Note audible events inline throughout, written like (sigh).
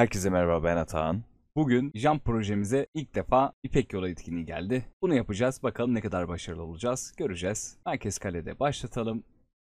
Herkese merhaba ben Atahan. Bugün Jump projemize ilk defa İpek Yol'a etkinliği geldi. Bunu yapacağız. Bakalım ne kadar başarılı olacağız. Göreceğiz. Herkes kalede başlatalım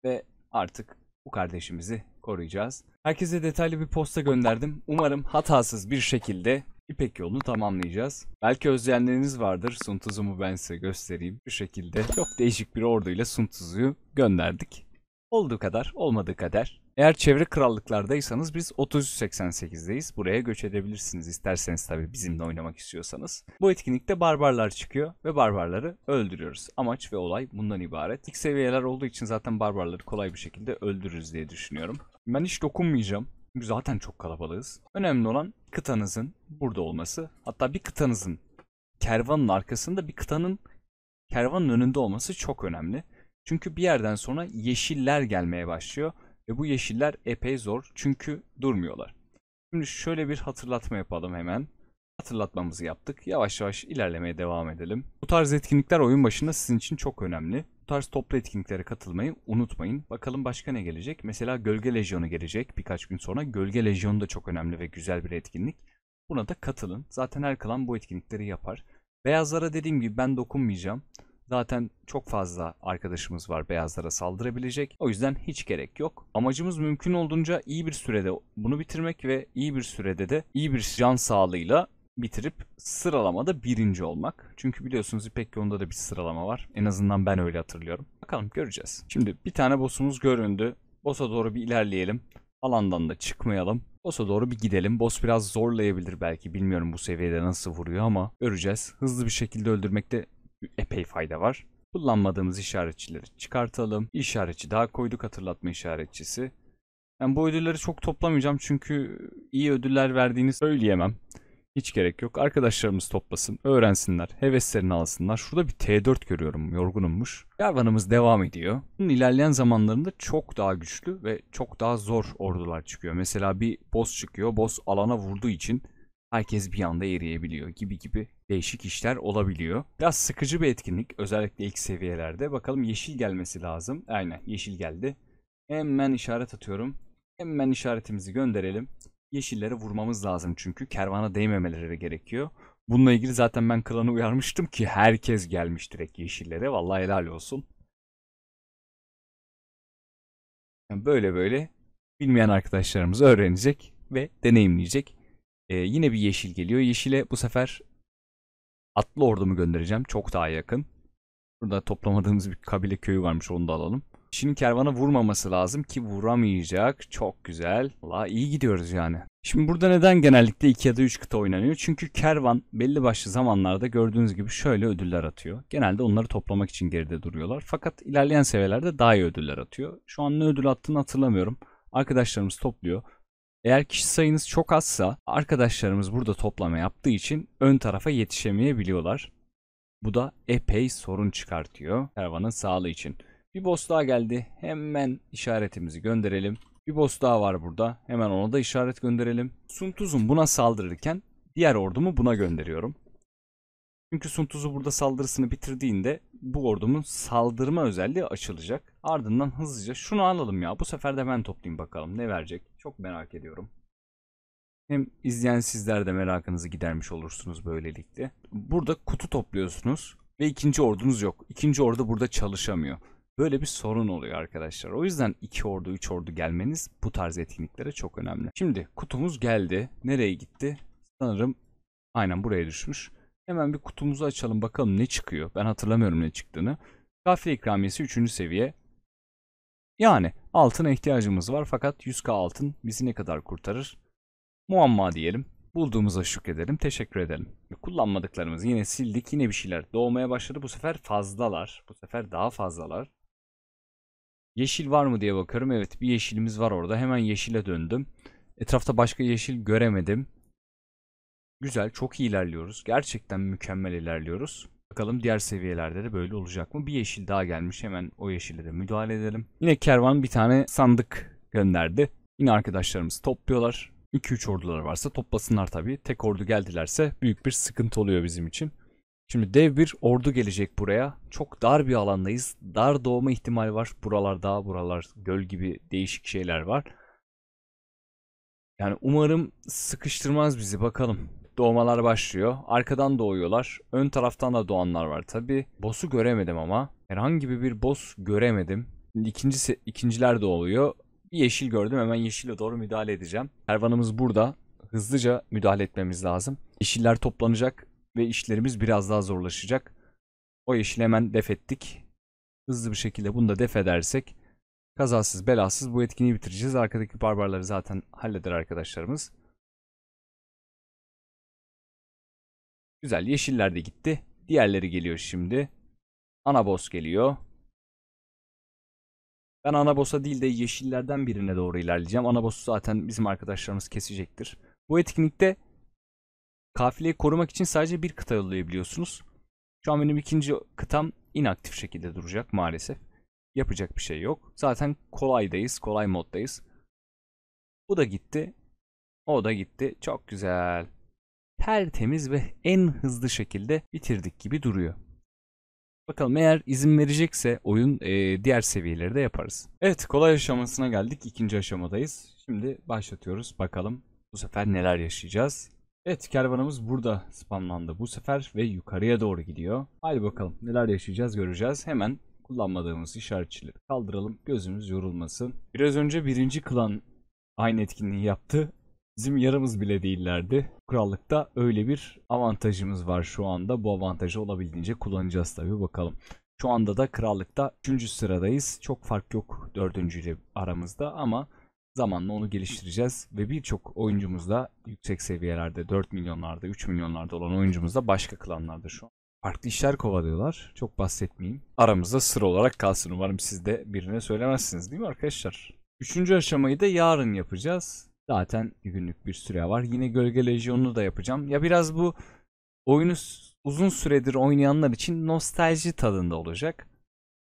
ve artık bu kardeşimizi koruyacağız. Herkese detaylı bir posta gönderdim. Umarım hatasız bir şekilde İpek yolunu tamamlayacağız. Belki özleyenleriniz vardır. Suntuzumu ben size göstereyim. Bu şekilde çok değişik bir orduyla Suntuzu'yu gönderdik. Olduğu kadar, olmadığı kadar. Eğer çevre krallıklardaysanız biz 388'deyiz. Buraya göç edebilirsiniz isterseniz tabii bizimle oynamak istiyorsanız. Bu etkinlikte barbarlar çıkıyor ve barbarları öldürüyoruz. Amaç ve olay bundan ibaret. İlk seviyeler olduğu için zaten barbarları kolay bir şekilde öldürürüz diye düşünüyorum. Ben hiç dokunmayacağım. Çünkü zaten çok kalabalığız. Önemli olan kıtanızın burada olması. Hatta bir kıtanızın kervanın arkasında bir kıtanın kervanın önünde olması çok önemli. Çünkü bir yerden sonra yeşiller gelmeye başlıyor ve bu yeşiller epey zor çünkü durmuyorlar. Şimdi şöyle bir hatırlatma yapalım hemen. Hatırlatmamızı yaptık. Yavaş yavaş ilerlemeye devam edelim. Bu tarz etkinlikler oyun başında sizin için çok önemli. Bu tarz toplu etkinliklere katılmayı unutmayın. Bakalım başka ne gelecek? Mesela Gölge Lejyonu gelecek birkaç gün sonra. Gölge Lejyonu da çok önemli ve güzel bir etkinlik. Buna da katılın. Zaten her kalan bu etkinlikleri yapar. Beyazlara dediğim gibi ben dokunmayacağım. Zaten çok fazla arkadaşımız var beyazlara saldırabilecek. O yüzden hiç gerek yok. Amacımız mümkün olduğunca iyi bir sürede bunu bitirmek ve iyi bir sürede de iyi bir can sağlığıyla bitirip sıralamada birinci olmak. Çünkü biliyorsunuz İpek yolunda da bir sıralama var. En azından ben öyle hatırlıyorum. Bakalım göreceğiz. Şimdi bir tane boss'umuz göründü. Boss'a doğru bir ilerleyelim. Alandan da çıkmayalım. Boss'a doğru bir gidelim. Boss biraz zorlayabilir belki. Bilmiyorum bu seviyede nasıl vuruyor ama göreceğiz. Hızlı bir şekilde öldürmekte epey fayda var. Kullanmadığımız işaretçileri çıkartalım. İşaretçi daha koyduk hatırlatma işaretçisi. Ben bu ödülleri çok toplamayacağım çünkü iyi ödüller verdiğini söyleyemem. Hiç gerek yok. Arkadaşlarımız toplasın, öğrensinler, heveslerini alsınlar. Şurada bir T4 görüyorum, yorgunummuş. Yarvanımız devam ediyor. Bunun ilerleyen zamanlarında çok daha güçlü ve çok daha zor ordular çıkıyor. Mesela bir boss çıkıyor. Boss alana vurduğu için herkes bir anda eriyebiliyor gibi gibi değişik işler olabiliyor. Biraz sıkıcı bir etkinlik özellikle ilk seviyelerde. Bakalım yeşil gelmesi lazım. Aynen yeşil geldi. Hemen işaret atıyorum. Hemen işaretimizi gönderelim. Yeşillere vurmamız lazım çünkü kervana değmemeleri gerekiyor. Bununla ilgili zaten ben klanı uyarmıştım ki herkes gelmiş direkt yeşillere. Vallahi helal olsun. böyle böyle bilmeyen arkadaşlarımız öğrenecek ve deneyimleyecek. Ee, yine bir yeşil geliyor. Yeşile bu sefer atlı ordumu göndereceğim. Çok daha yakın. Burada toplamadığımız bir kabile köyü varmış onu da alalım. Şimdi kervana vurmaması lazım ki vuramayacak. Çok güzel. Valla iyi gidiyoruz yani. Şimdi burada neden genellikle 2 ya da 3 kıta oynanıyor? Çünkü kervan belli başlı zamanlarda gördüğünüz gibi şöyle ödüller atıyor. Genelde onları toplamak için geride duruyorlar. Fakat ilerleyen seviyelerde daha iyi ödüller atıyor. Şu an ne ödül attığını hatırlamıyorum. Arkadaşlarımız topluyor. Eğer kişi sayınız çok azsa arkadaşlarımız burada toplama yaptığı için ön tarafa yetişemeyebiliyorlar. Bu da epey sorun çıkartıyor karavanın sağlığı için. Bir boss daha geldi. Hemen işaretimizi gönderelim. Bir boss daha var burada. Hemen ona da işaret gönderelim. Suntuz'un buna saldırırken diğer ordumu buna gönderiyorum. Çünkü Sun Tzu burada saldırısını bitirdiğinde bu ordumun saldırma özelliği açılacak. Ardından hızlıca şunu alalım ya. Bu sefer de ben toplayayım bakalım ne verecek. Çok merak ediyorum. Hem izleyen sizler de merakınızı gidermiş olursunuz böylelikle. Burada kutu topluyorsunuz ve ikinci ordunuz yok. İkinci ordu burada çalışamıyor. Böyle bir sorun oluyor arkadaşlar. O yüzden 2 ordu 3 ordu gelmeniz bu tarz etkinliklere çok önemli. Şimdi kutumuz geldi. Nereye gitti? Sanırım aynen buraya düşmüş. Hemen bir kutumuzu açalım bakalım ne çıkıyor. Ben hatırlamıyorum ne çıktığını. Kahve ikramiyesi 3. seviye. Yani altına ihtiyacımız var fakat 100k altın bizi ne kadar kurtarır? Muamma diyelim. Bulduğumuza şükredelim, teşekkür edelim. Kullanmadıklarımızı yine sildik, yine bir şeyler doğmaya başladı. Bu sefer fazlalar, bu sefer daha fazlalar. Yeşil var mı diye bakıyorum. Evet bir yeşilimiz var orada. Hemen yeşile döndüm. Etrafta başka yeşil göremedim. Güzel, çok iyi ilerliyoruz. Gerçekten mükemmel ilerliyoruz. Bakalım diğer seviyelerde de böyle olacak mı? Bir yeşil daha gelmiş. Hemen o yeşile de müdahale edelim. Yine kervan bir tane sandık gönderdi. Yine arkadaşlarımız topluyorlar. 2-3 ordular varsa toplasınlar tabii. Tek ordu geldilerse büyük bir sıkıntı oluyor bizim için. Şimdi dev bir ordu gelecek buraya. Çok dar bir alandayız. Dar doğma ihtimali var. Buralar dağ, buralar göl gibi değişik şeyler var. Yani umarım sıkıştırmaz bizi bakalım. Doğmalar başlıyor. Arkadan doğuyorlar. Ön taraftan da doğanlar var tabi. Boss'u göremedim ama. Herhangi bir boss göremedim. İkincisi, ikinciler de oluyor. Bir yeşil gördüm hemen yeşile doğru müdahale edeceğim. Kervanımız burada. Hızlıca müdahale etmemiz lazım. Yeşiller toplanacak ve işlerimiz biraz daha zorlaşacak. O yeşili hemen def ettik. Hızlı bir şekilde bunu da def edersek kazasız belasız bu etkinliği bitireceğiz. Arkadaki barbarları zaten halleder arkadaşlarımız. Güzel. Yeşiller de gitti. Diğerleri geliyor şimdi. Anabos geliyor. Ben Anabosa boss'a değil de yeşillerden birine doğru ilerleyeceğim. Anabosu zaten bizim arkadaşlarımız kesecektir. Bu etkinlikte kafileyi korumak için sadece bir kıta yollayabiliyorsunuz. Şu an benim ikinci kıtam inaktif şekilde duracak maalesef. Yapacak bir şey yok. Zaten kolaydayız, kolay moddayız. Bu da gitti. O da gitti. Çok güzel tertemiz ve en hızlı şekilde bitirdik gibi duruyor. Bakalım eğer izin verecekse oyun e, diğer seviyeleri de yaparız. Evet kolay aşamasına geldik. ikinci aşamadayız. Şimdi başlatıyoruz. Bakalım bu sefer neler yaşayacağız. Evet kervanımız burada spamlandı bu sefer ve yukarıya doğru gidiyor. Haydi bakalım neler yaşayacağız göreceğiz. Hemen kullanmadığımız işaretçileri kaldıralım. Gözümüz yorulmasın. Biraz önce birinci klan aynı etkinliği yaptı bizim yarımız bile değillerdi. Krallıkta öyle bir avantajımız var şu anda. Bu avantajı olabildiğince kullanacağız tabi bakalım. Şu anda da krallıkta 3. sıradayız. Çok fark yok 4. ile aramızda ama zamanla onu geliştireceğiz ve birçok oyuncumuzla yüksek seviyelerde 4 milyonlarda 3 milyonlarda olan oyuncumuzda başka klanlarda şu an farklı işler kovalıyorlar. Çok bahsetmeyeyim. Aramızda sır olarak kalsın. Umarım siz de birine söylemezsiniz değil mi arkadaşlar? Üçüncü aşamayı da yarın yapacağız. Zaten günlük bir süre var. Yine Gölge Lejyon'u da yapacağım. Ya biraz bu oyunu uzun süredir oynayanlar için nostalji tadında olacak.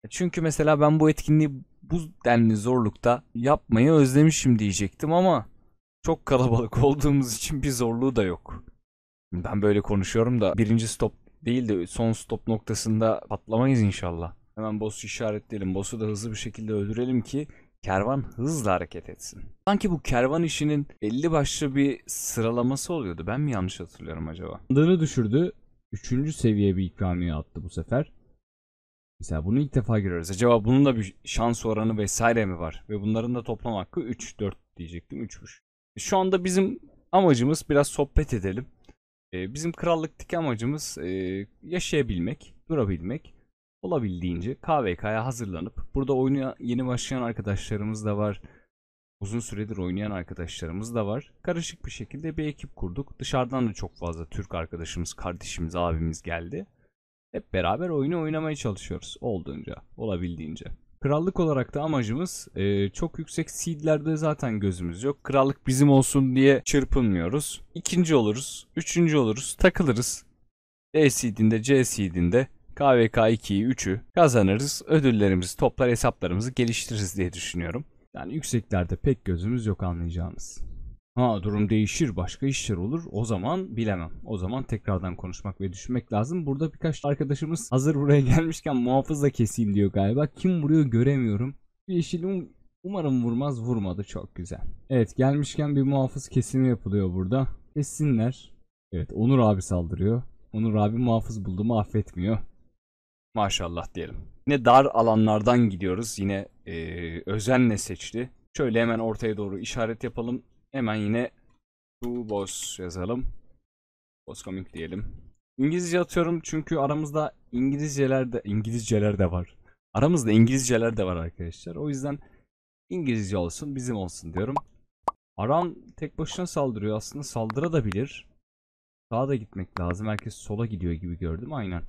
E çünkü mesela ben bu etkinliği bu denli zorlukta yapmayı özlemişim diyecektim ama çok kalabalık (laughs) olduğumuz için bir zorluğu da yok. Ben böyle konuşuyorum da birinci stop değil de son stop noktasında patlamayız inşallah. Hemen boss'u işaretleyelim. Boss'u da hızlı bir şekilde öldürelim ki kervan hızla hareket etsin. Sanki bu kervan işinin belli başlı bir sıralaması oluyordu. Ben mi yanlış hatırlıyorum acaba? Sandığını düşürdü. Üçüncü seviye bir ikramiye attı bu sefer. Mesela bunu ilk defa görüyoruz. Acaba bunun da bir şans oranı vesaire mi var? Ve bunların da toplam hakkı 3, 4 diyecektim. 3'müş. Şu anda bizim amacımız biraz sohbet edelim. Ee, bizim krallıktaki amacımız e, yaşayabilmek, durabilmek olabildiğince KVK'ya hazırlanıp burada oyuna yeni başlayan arkadaşlarımız da var. Uzun süredir oynayan arkadaşlarımız da var. Karışık bir şekilde bir ekip kurduk. Dışarıdan da çok fazla Türk arkadaşımız, kardeşimiz, abimiz geldi. Hep beraber oyunu oynamaya çalışıyoruz olduğunca, olabildiğince. Krallık olarak da amacımız e, çok yüksek seedlerde zaten gözümüz yok. Krallık bizim olsun diye çırpınmıyoruz. İkinci oluruz, üçüncü oluruz, takılırız. E seedinde, C seedinde KVK 2'yi 3'ü kazanırız. Ödüllerimizi toplar hesaplarımızı geliştiririz diye düşünüyorum. Yani yükseklerde pek gözümüz yok anlayacağınız. Ha durum değişir başka işler olur o zaman bilemem. O zaman tekrardan konuşmak ve düşünmek lazım. Burada birkaç arkadaşımız hazır buraya gelmişken muhafıza keseyim diyor galiba. Kim vuruyor göremiyorum. Yeşil um umarım vurmaz vurmadı çok güzel. Evet gelmişken bir muhafız kesimi yapılıyor burada. Kessinler. Evet Onur abi saldırıyor. Onur abi muhafız buldu mu affetmiyor maşallah diyelim. Yine dar alanlardan gidiyoruz. Yine e, özenle seçti. Şöyle hemen ortaya doğru işaret yapalım. Hemen yine bu boss yazalım. Boss coming diyelim. İngilizce atıyorum çünkü aramızda İngilizceler de İngilizceler de var. Aramızda İngilizceler de var arkadaşlar. O yüzden İngilizce olsun bizim olsun diyorum. Aram tek başına saldırıyor aslında saldırabilir. Daha da gitmek lazım. Herkes sola gidiyor gibi gördüm. Aynen.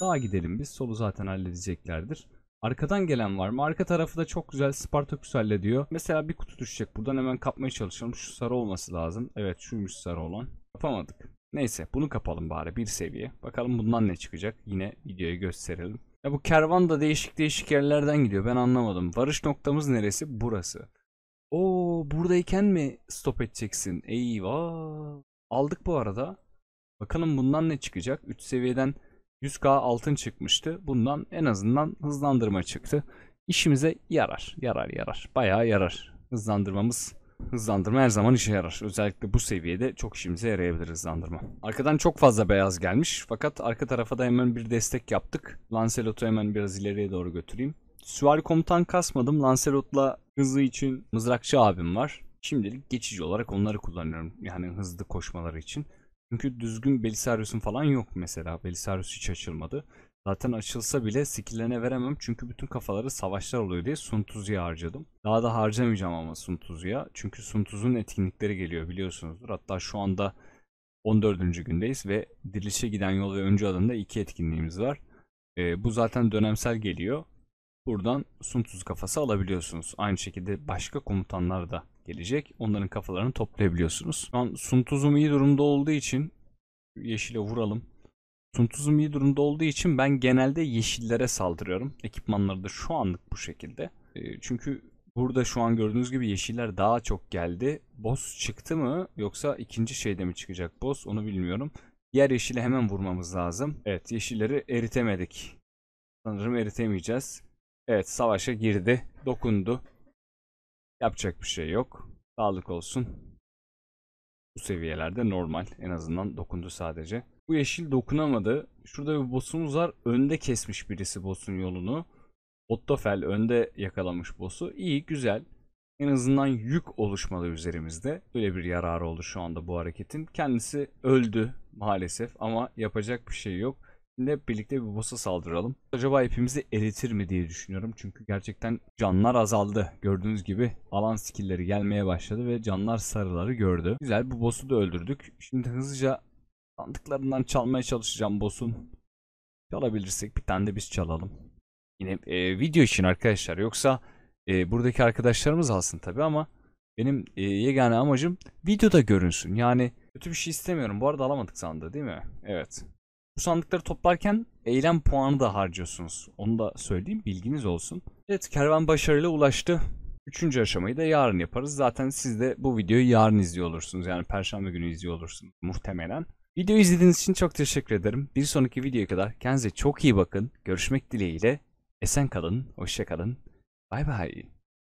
daha gidelim biz. Solu zaten halledeceklerdir. Arkadan gelen var mı? Arka tarafı da çok güzel Spartaküs hallediyor. Mesela bir kutu düşecek. Buradan hemen kapmaya çalışalım. Şu sarı olması lazım. Evet şuymuş sarı olan. yapamadık Neyse bunu kapalım bari bir seviye. Bakalım bundan ne çıkacak. Yine videoya gösterelim. Ya bu kervan da değişik değişik yerlerden gidiyor. Ben anlamadım. Varış noktamız neresi? Burası. Oo buradayken mi stop edeceksin? Eyvah. Aldık bu arada. Bakalım bundan ne çıkacak? 3 seviyeden 100k altın çıkmıştı. Bundan en azından hızlandırma çıktı. İşimize yarar. Yarar yarar. Bayağı yarar. Hızlandırmamız hızlandırma her zaman işe yarar. Özellikle bu seviyede çok işimize yarayabilir hızlandırma. Arkadan çok fazla beyaz gelmiş. Fakat arka tarafa da hemen bir destek yaptık. Lancelot'u hemen biraz ileriye doğru götüreyim. Süvari komutan kasmadım. Lancelot'la hızlı için mızrakçı abim var. Şimdilik geçici olarak onları kullanıyorum. Yani hızlı koşmaları için. Çünkü düzgün Belisarius'un falan yok mesela. Belisarius hiç açılmadı. Zaten açılsa bile skill'lerine veremem çünkü bütün kafaları savaşlar oluyor diye Suntuzu'ya harcadım. Daha da harcamayacağım ama Suntuzu'ya. Çünkü Suntuz'un etkinlikleri geliyor biliyorsunuzdur. Hatta şu anda 14. gündeyiz ve dirilişe giden yol ve öncü adında iki etkinliğimiz var. E, bu zaten dönemsel geliyor. Buradan Suntuz kafası alabiliyorsunuz. Aynı şekilde başka komutanlar da gelecek. Onların kafalarını toplayabiliyorsunuz. Şu an Suntuzum iyi durumda olduğu için yeşile vuralım. Suntuzum iyi durumda olduğu için ben genelde yeşillere saldırıyorum. Ekipmanları da şu anlık bu şekilde. Ee, çünkü burada şu an gördüğünüz gibi yeşiller daha çok geldi. Boss çıktı mı yoksa ikinci şeyde mi çıkacak boss onu bilmiyorum. Diğer yeşile hemen vurmamız lazım. Evet yeşilleri eritemedik. Sanırım eritemeyeceğiz. Evet savaşa girdi. Dokundu. Yapacak bir şey yok. Sağlık olsun. Bu seviyelerde normal. En azından dokundu sadece. Bu yeşil dokunamadı. Şurada bir boss'umuz var. Önde kesmiş birisi boss'un yolunu. Ottofel önde yakalamış boss'u. İyi, güzel. En azından yük oluşmalı üzerimizde. Böyle bir yararı oldu şu anda bu hareketin. Kendisi öldü maalesef ama yapacak bir şey yok hep birlikte bir boss'a saldıralım. Acaba hepimizi eritir mi diye düşünüyorum. Çünkü gerçekten canlar azaldı. Gördüğünüz gibi alan skill'leri gelmeye başladı ve canlar sarıları gördü. Güzel bu boss'u da öldürdük. Şimdi hızlıca sandıklarından çalmaya çalışacağım boss'un. Çalabilirsek bir tane de biz çalalım. Yine e, video için arkadaşlar. Yoksa e, buradaki arkadaşlarımız alsın tabi ama benim e, yegane amacım videoda görünsün. Yani kötü bir şey istemiyorum. Bu arada alamadık sandığı değil mi? Evet. Bu sandıkları toplarken eylem puanı da harcıyorsunuz. Onu da söyleyeyim bilginiz olsun. Evet kervan başarıyla ulaştı. Üçüncü aşamayı da yarın yaparız. Zaten siz de bu videoyu yarın izliyor olursunuz. Yani perşembe günü izliyor olursunuz muhtemelen. Videoyu izlediğiniz için çok teşekkür ederim. Bir sonraki videoya kadar kendinize çok iyi bakın. Görüşmek dileğiyle. Esen kalın, hoşça kalın. Bay bay.